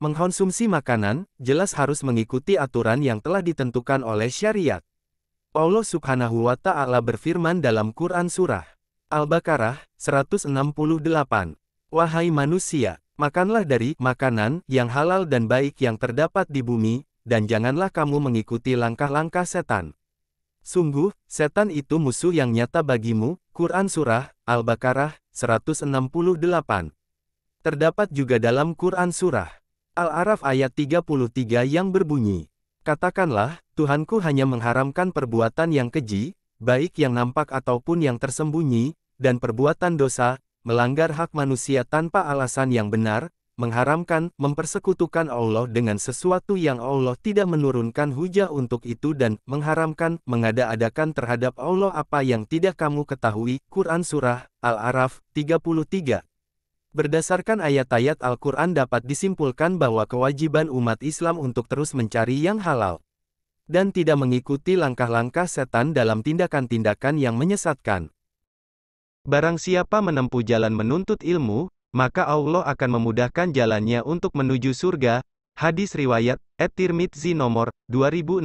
Mengkonsumsi makanan, jelas harus mengikuti aturan yang telah ditentukan oleh syariat. Allah subhanahu wa ta'ala berfirman dalam Quran Surah Al-Baqarah 168. Wahai manusia, makanlah dari makanan yang halal dan baik yang terdapat di bumi, dan janganlah kamu mengikuti langkah-langkah setan. Sungguh, setan itu musuh yang nyata bagimu, Quran Surah Al-Baqarah 168. Terdapat juga dalam Quran Surah Al-Araf ayat 33 yang berbunyi, Katakanlah, Tuhanku hanya mengharamkan perbuatan yang keji, baik yang nampak ataupun yang tersembunyi, dan perbuatan dosa, melanggar hak manusia tanpa alasan yang benar, mengharamkan, mempersekutukan Allah dengan sesuatu yang Allah tidak menurunkan hujah untuk itu dan mengharamkan, mengada-adakan terhadap Allah apa yang tidak kamu ketahui. Quran Surah, Al-Araf, 33. Berdasarkan ayat-ayat Al-Quran dapat disimpulkan bahwa kewajiban umat Islam untuk terus mencari yang halal dan tidak mengikuti langkah-langkah setan dalam tindakan-tindakan yang menyesatkan. Barang siapa menempuh jalan menuntut ilmu, maka Allah akan memudahkan jalannya untuk menuju surga. Hadis Riwayat, At-Tirmidzi nomor 2682